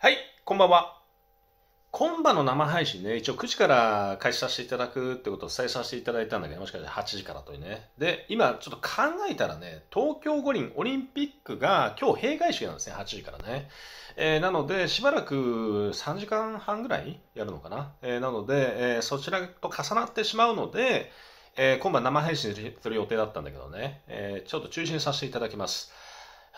はい、こんばんは。今晩の生配信ね、一応9時から開始させていただくってことを伝えさせていただいたんだけど、もしかして8時からというね。で、今ちょっと考えたらね、東京五輪オリンピックが今日閉会式なんですね、8時からね。えー、なので、しばらく3時間半ぐらいやるのかな。えー、なので、えー、そちらと重なってしまうので、え今晩生配信する予定だったんだけどね、えちょっと中止にさせていただきます。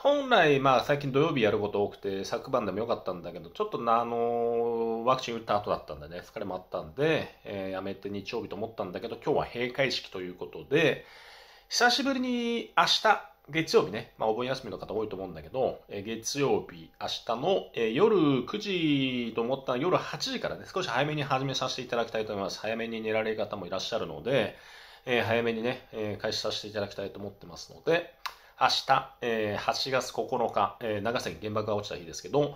本来、まあ、最近土曜日やること多くて、昨晩でもよかったんだけど、ちょっとあのワクチン打った後だったんでね、疲れもあったんで、えー、やめて日曜日と思ったんだけど、今日は閉会式ということで、久しぶりに明日、月曜日ね、まあ、お盆休みの方多いと思うんだけど、えー、月曜日、明日の、えー、夜9時と思ったら夜8時からね、少し早めに始めさせていただきたいと思います。早めに寝られる方もいらっしゃるので、え早めにね、え開始させていただきたいと思ってますので、明日、えー、8月9日、えー、長崎原爆が落ちた日ですけど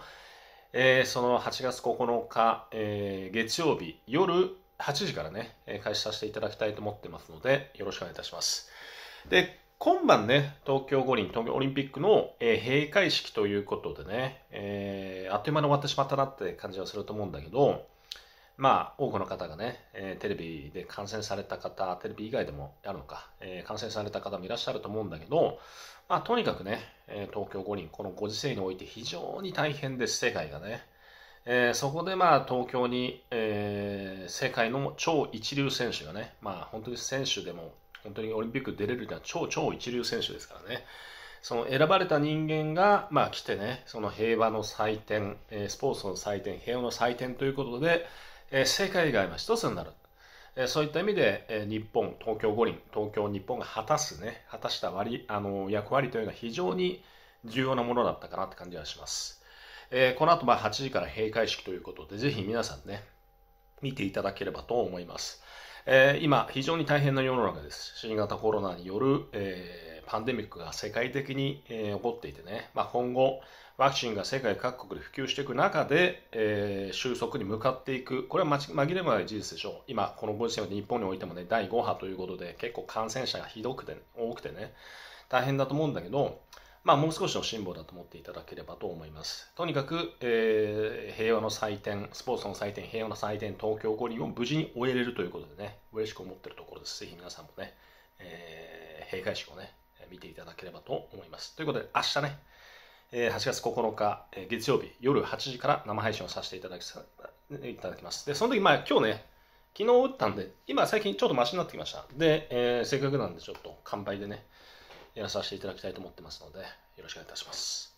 えー、その8月9日、えー、月曜日夜8時からね、えー、開始させていただきたいと思ってますので、よろしくお願いいたします。で、今晩ね、東京五輪、東京オリンピックの、えー、閉会式ということでね、えー、あっという間に終わってしまったなって感じはすると思うんだけど、まあ、多くの方がね、えー、テレビで感染された方、テレビ以外でもやるのか、えー、感染された方もいらっしゃると思うんだけど、まあ、とにかくね、え東京五輪、このご時世において非常に大変です、世界がね。えー、そこでまあ東京に、えー、世界の超一流選手がね、まあ、本当に選手でも本当にオリンピック出れるのは超超一流選手ですからね。その選ばれた人間が、まあ、来てね、その平和の祭典、えー、スポーツの祭典、平和の祭典ということで、え世界が今一つになる。えそういった意味で、え日本、東京五輪、東京日本が果たすね、果たした割あの役割というのは非常に重要なものだったかなって感じがします。えこの後まあ8時から閉会式ということで、ぜひ皆さんね、見ていただければと思います。え今、非常に大変な世の中です。新型コロナによる、えパンデミックが世界的に、え起こっていてね、まあ、今後、ワクチンが世界各国で普及していく中で、えー、収束に向かっていく、これは紛れもない事実でしょう。今、このご時世は日本においてもね、第5波ということで、結構感染者がひどくて、多くてね、大変だと思うんだけど、まあ、もう少しの辛抱だと思っていただければと思います。とにかく、えー、平和の祭典、スポーツの祭典、平和の祭典、東京五輪を無事に終えれるということでね、嬉しく思ってるところです。ぜひ皆さんもね、えー、閉会式をね、見ていただければと思います。ということで、明日ね、8月9日月曜日夜8時から生配信をさせていただきいただきます。で、その時、まあ今日ね、昨日打ったんで、今最近ちょっとマシになってきました。で、えー、せっかくなんでちょっと乾杯でね、やらさせていただきたいと思ってますので、よろしくお願いいたします。